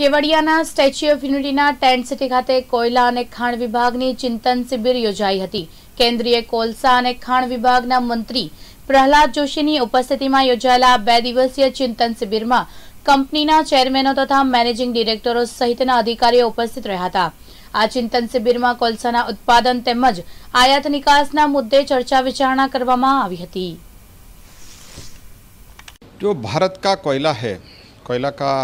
કેવડિયાના statue of યુનિટીના tent city ખાતે કોયલા અને ખાણ વિભાગની ચિંતન શિબિર યોજાઈ હતી કેન્દ્રીય કોલસા અને ખાણ વિભાગના મંત્રી પ્રહલાદ જોશીની ઉપસ્થિતિમાં યોજાયેલા બે દિવસીય ચિંતન શિબિરમાં કંપનીના ચેરમેનો તથા મેનેજિંગ ડિરેક્ટરો સહિતના અધિકારીઓ ઉપસ્થિત રહ્યા હતા આ ચિંતન શિબિરમાં કોલસાના ઉત્પાદન તેમજ આયાત નિકાસના મુદ્દે ચર્ચા વિચારણા કરવામાં આવી હતી ભારત કા કોયલા હૈ કોયલા કા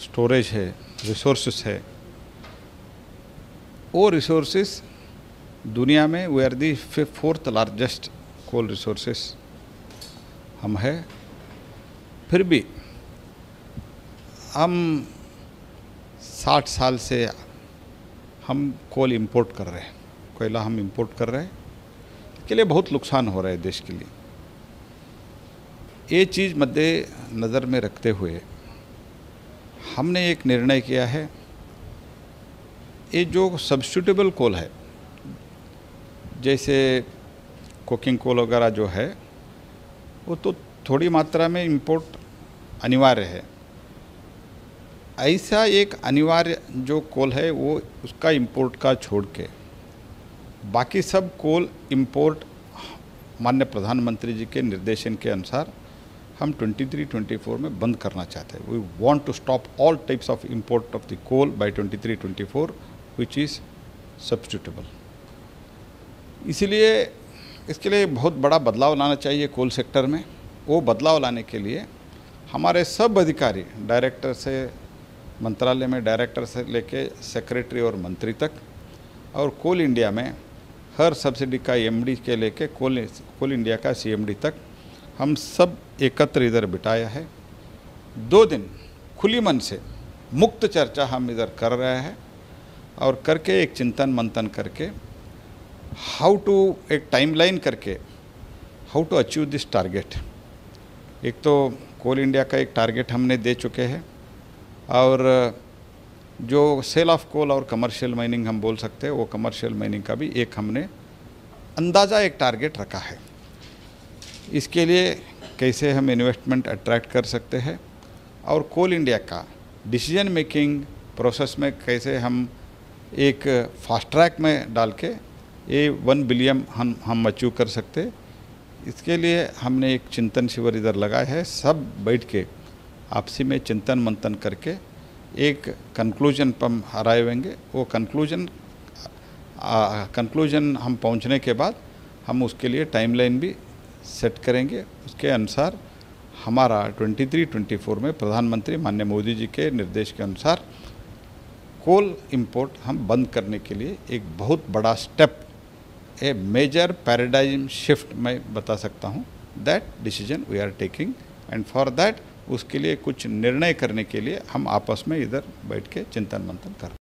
स्टोरेज है रिसोर्सेस है वो रिसोर्सेस दुनिया में we are the fourth largest coal resources हम है फिर भी हम 60 साल से हम कोल इंपोर्ट कर रहे हैं कोयला हम इंपोर्ट कर रहे हैं के लिए बहुत नुकसान हो रहा है देश के लिए ये चीज़ मद्दे नज़र में रखते हुए हमने एक निर्णय किया है ये जो सब्सटीट्यूटेबल कोल है जैसे कुकिंग कोल वगैरह जो है वो तो थोड़ी मात्रा में इम्पोर्ट अनिवार्य है ऐसा एक अनिवार्य जो कोल है वो उसका इम्पोर्ट का छोड़ के बाकी सब कोल इम्पोर्ट मान्य प्रधानमंत्री जी के निर्देशन के अनुसार हम 23, 24 में बंद करना चाहते हैं we want to stop all types of import of the coal by 23, 24 which is substitutable इसीलिए इसके लिए बहुत बड़ा बदलाव लाना चाहिए कोल सेक्टर में वो बदलाव लाने के लिए हमारे सब अधिकारी डायरेक्टर से मंत्रालय में डायरेक्टर से लेके सेक्रेटरी और मंत्री तक और कोल इंडिया में हर सब्सिडी का एमडी के लेके कोल कोल इंडिया का सीएमडी तक हम सब एकत्र इधर बिठाया है दो दिन खुली मन से मुक्त चर्चा हम इधर कर रहे हैं और करके एक चिंतन मंथन करके हाउ टू एक टाइमलाइन करके how to achieve this target एक तो कोल इंडिया का एक टारगेट हमने दे चुके हैं और जो सेल ऑफ कोल और कमर्शियल माइनिंग हम बोल सकते हैं वो कमर्शियल माइनिंग का भी एक हमने अंदाज़ा एक टारगेट रखा है इसके लिए कैसे हम इन्वेस्टमेंट अट्रैक्ट कर सकते हैं और कोल इंडिया का डिसीजन मेकिंग प्रोसेस में कैसे हम एक फास्ट ट्रैक में डाल के ये वन बिलियन हम हम अचीव कर सकते इसके लिए हमने एक चिंतन शिविर इधर लगाया है सब बैठ के आपसी में चिंतन मंथन करके एक कंक्लूजन पर हम हराएंगे वो कंक्लूजन कंक्लूजन हम पहुंचने के बाद हम उसके लिए टाइमलाइन भी सेट करेंगे उसके अनुसार हमारा 23-24 में प्रधानमंत्री माननीय मोदी जी के निर्देश के अनुसार कोल इंपोर्ट हम बंद करने के लिए एक बहुत बड़ा step a major paradigm shift मैं बता सकता हूँ that decision we are taking and for that उसके लिए कुछ निर्णय करने के लिए हम आपस में इधर बैठ के चिंतन मंथन कर